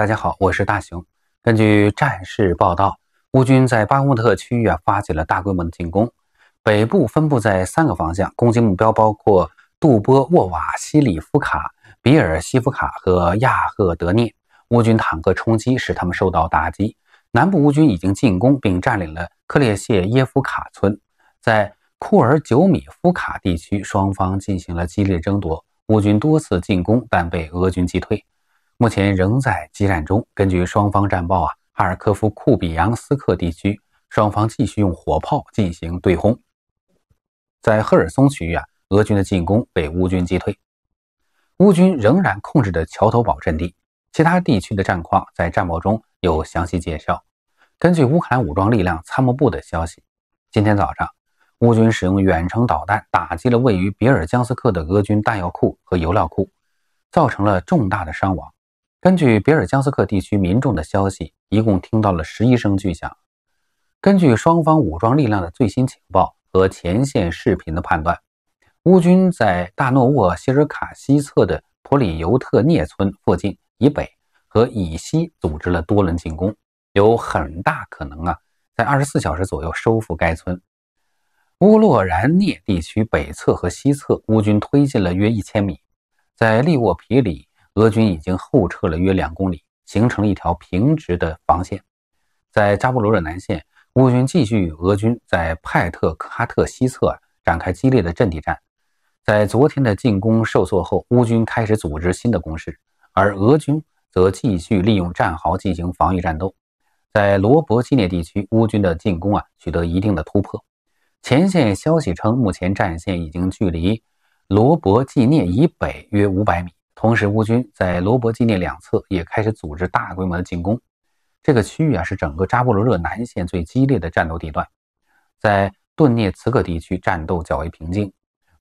大家好，我是大熊。根据战事报道，乌军在巴赫特区域啊发起了大规模的进攻，北部分布在三个方向，攻击目标包括杜波沃瓦西里夫卡、比尔西夫卡和亚赫德涅。乌军坦克冲击使他们受到打击。南部乌军已经进攻并占领了克列谢耶夫卡村，在库尔久米夫卡地区，双方进行了激烈争夺。乌军多次进攻，但被俄军击退。目前仍在激战中。根据双方战报啊，哈尔科夫库比扬斯克地区双方继续用火炮进行对轰。在赫尔松区域啊，俄军的进攻被乌军击退。乌军仍然控制着桥头堡阵地。其他地区的战况在战报中有详细介绍。根据乌克兰武装力量参谋部的消息，今天早上，乌军使用远程导弹打击了位于别尔江斯克的俄军弹药库和油料库，造成了重大的伤亡。根据别尔江斯克地区民众的消息，一共听到了十一声巨响。根据双方武装力量的最新情报和前线视频的判断，乌军在大诺沃希尔卡西侧的普里尤特涅村附近以北和以西组织了多轮进攻，有很大可能啊，在二十四小时左右收复该村。乌洛然涅地区北侧和西侧，乌军推进了约一千米，在利沃皮里。俄军已经后撤了约两公里，形成了一条平直的防线。在扎波罗热南线，乌军继续与俄军在派特科哈特西侧展开激烈的阵地战。在昨天的进攻受挫后，乌军开始组织新的攻势，而俄军则继续利用战壕进行防御战斗。在罗伯基涅地区，乌军的进攻啊取得一定的突破。前线消息称，目前战线已经距离罗伯季涅以北约五百米。同时，乌军在罗伯基涅两侧也开始组织大规模的进攻。这个区域啊是整个扎波罗热南线最激烈的战斗地段。在顿涅茨克地区，战斗较为平静。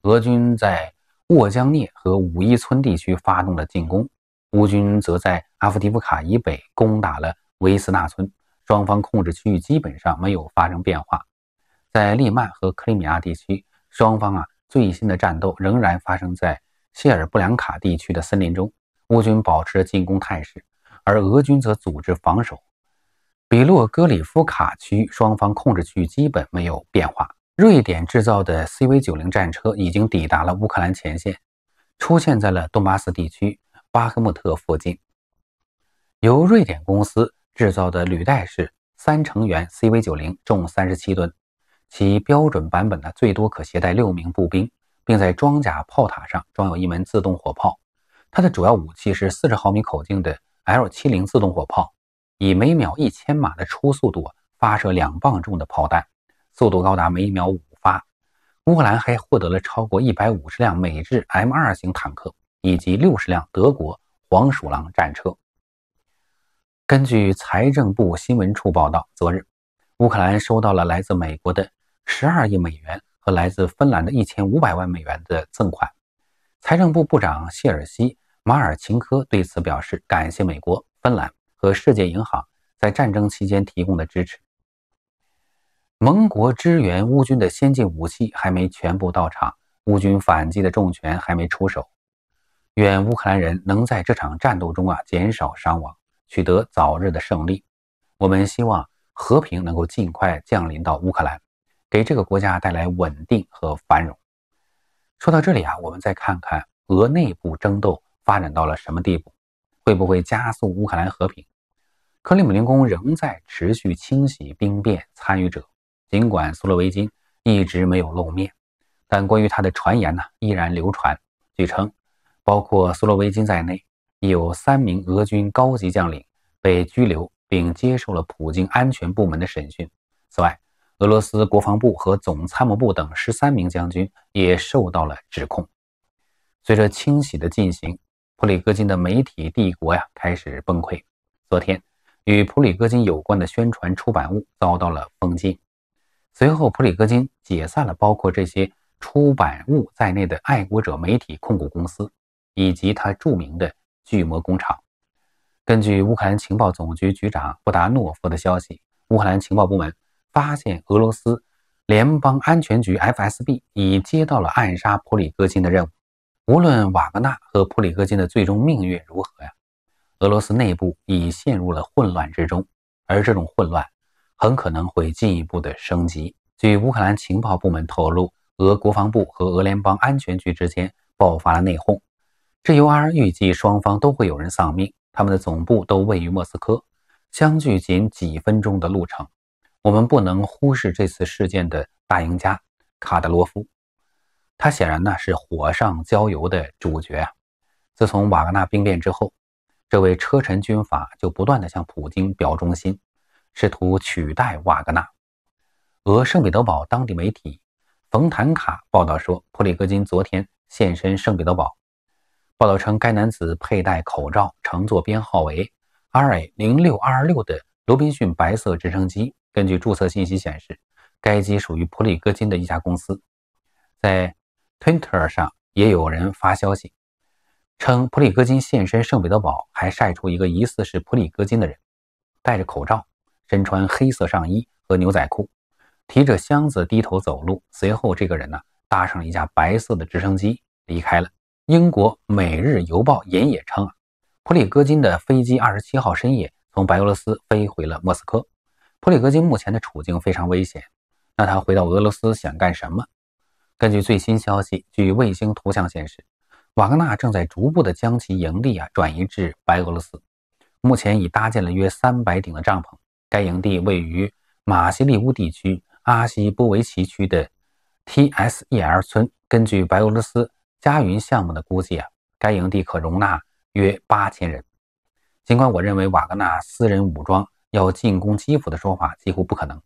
俄军在沃江涅和五一村地区发动了进攻，乌军则在阿夫迪夫卡以北攻打了维斯纳村。双方控制区域基本上没有发生变化。在利曼和克里米亚地区，双方啊最新的战斗仍然发生在。切尔布良卡地区的森林中，乌军保持进攻态势，而俄军则组织防守。比洛戈里夫卡区双方控制区基本没有变化。瑞典制造的 CV90 战车已经抵达了乌克兰前线，出现在了顿巴斯地区巴赫穆特附近。由瑞典公司制造的履带式三成员 CV90 重三十七吨，其标准版本呢最多可携带六名步兵。并在装甲炮塔上装有一门自动火炮，它的主要武器是四十毫米口径的 L70 自动火炮，以每秒一千码的初速度发射两磅重的炮弹，速度高达每秒五发。乌克兰还获得了超过一百五十辆美制 M2 型坦克以及六十辆德国黄鼠狼战车。根据财政部新闻处报道，昨日，乌克兰收到了来自美国的十二亿美元。和来自芬兰的一千五百万美元的赠款，财政部部长谢尔西·马尔琴科对此表示感谢。美国、芬兰和世界银行在战争期间提供的支持。盟国支援乌军的先进武器还没全部到场，乌军反击的重拳还没出手。愿乌克兰人能在这场战斗中啊减少伤亡，取得早日的胜利。我们希望和平能够尽快降临到乌克兰。给这个国家带来稳定和繁荣。说到这里啊，我们再看看俄内部争斗发展到了什么地步，会不会加速乌克兰和平？克里姆林宫仍在持续清洗兵变参与者，尽管苏洛维金一直没有露面，但关于他的传言呢依然流传。据称，包括苏洛维金在内，已有三名俄军高级将领被拘留并接受了普京安全部门的审讯。此外，俄罗斯国防部和总参谋部等十三名将军也受到了指控。随着清洗的进行，普里戈金的媒体帝国呀开始崩溃。昨天，与普里戈金有关的宣传出版物遭到了封禁。随后，普里戈金解散了包括这些出版物在内的爱国者媒体控股公司，以及他著名的巨魔工厂。根据乌克兰情报总局局长布达诺夫的消息，乌克兰情报部门。发现俄罗斯联邦安全局 （FSB） 已接到了暗杀普里戈金的任务。无论瓦格纳和普里戈金的最终命运如何呀，俄罗斯内部已陷入了混乱之中，而这种混乱很可能会进一步的升级。据乌克兰情报部门透露，俄国防部和俄联邦安全局之间爆发了内讧。GUR 预计双方都会有人丧命。他们的总部都位于莫斯科，相距仅几分钟的路程。我们不能忽视这次事件的大赢家卡德罗夫，他显然呢是火上浇油的主角。啊。自从瓦格纳兵变之后，这位车臣军阀就不断地向普京表忠心，试图取代瓦格纳。俄圣彼得堡当地媒体《冯坦卡》报道说，普里戈金昨天现身圣彼得堡。报道称，该男子佩戴口罩，乘坐编号为 RA 零六二六的罗宾逊白色直升机。根据注册信息显示，该机属于普里戈金的一家公司。在 Twitter 上也有人发消息称，普里戈金现身圣彼得堡，还晒出一个疑似是普里戈金的人，戴着口罩，身穿黑色上衣和牛仔裤，提着箱子低头走路。随后，这个人呢搭上了一架白色的直升机离开了。英国《每日邮报》也称，普里戈金的飞机二十七号深夜从白俄罗斯飞回了莫斯科。普里戈金目前的处境非常危险。那他回到俄罗斯想干什么？根据最新消息，据卫星图像显示，瓦格纳正在逐步的将其营地啊转移至白俄罗斯。目前已搭建了约三百顶的帐篷。该营地位于马西利乌地区阿西波维奇区的 TSEL 村。根据白俄罗斯加云项目的估计啊，该营地可容纳约八千人。尽管我认为瓦格纳私人武装。要进攻基辅的说法几乎不可能，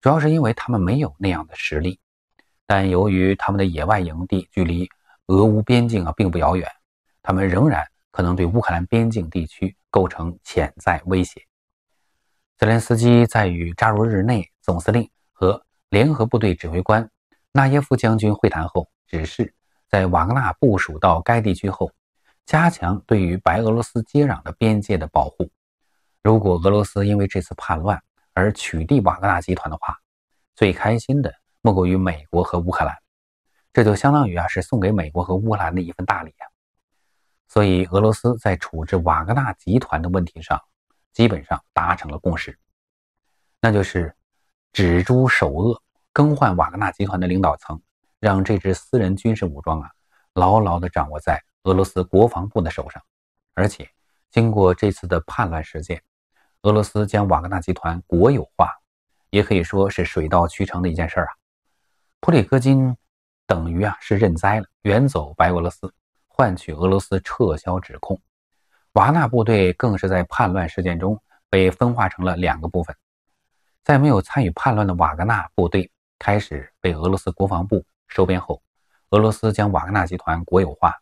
主要是因为他们没有那样的实力。但由于他们的野外营地距离俄乌边境啊并不遥远，他们仍然可能对乌克兰边境地区构成潜在威胁。泽连斯基在与扎卢日内总司令和联合部队指挥官纳耶夫将军会谈后，指示在瓦格纳部署到该地区后，加强对于白俄罗斯接壤的边界的保护。如果俄罗斯因为这次叛乱而取缔瓦格纳集团的话，最开心的莫过于美国和乌克兰，这就相当于啊是送给美国和乌克兰的一份大礼啊。所以，俄罗斯在处置瓦格纳集团的问题上，基本上达成了共识，那就是止诛首恶，更换瓦格纳集团的领导层，让这支私人军事武装啊牢牢地掌握在俄罗斯国防部的手上，而且经过这次的叛乱事件。俄罗斯将瓦格纳集团国有化，也可以说是水到渠成的一件事啊。普里戈金等于啊是认栽了，远走白俄罗斯，换取俄罗斯撤销指控。瓦纳部队更是在叛乱事件中被分化成了两个部分，在没有参与叛乱的瓦格纳部队开始被俄罗斯国防部收编后，俄罗斯将瓦格纳集团国有化，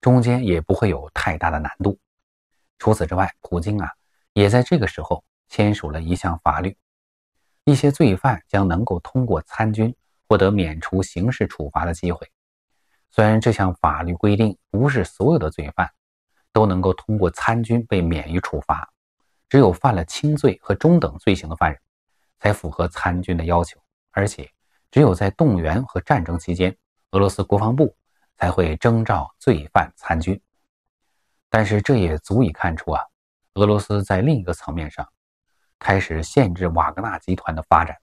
中间也不会有太大的难度。除此之外，普京啊。也在这个时候签署了一项法律，一些罪犯将能够通过参军获得免除刑事处罚的机会。虽然这项法律规定不是所有的罪犯都能够通过参军被免于处罚，只有犯了轻罪和中等罪行的犯人才符合参军的要求，而且只有在动员和战争期间，俄罗斯国防部才会征召罪犯参军。但是这也足以看出啊。俄罗斯在另一个层面上开始限制瓦格纳集团的发展。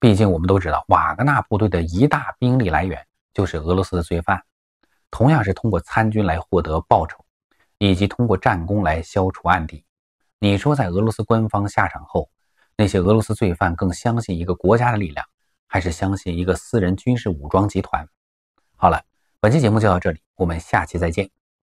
毕竟我们都知道，瓦格纳部队的一大兵力来源就是俄罗斯的罪犯，同样是通过参军来获得报酬，以及通过战功来消除案底。你说，在俄罗斯官方下场后，那些俄罗斯罪犯更相信一个国家的力量，还是相信一个私人军事武装集团？好了，本期节目就到这里，我们下期再见。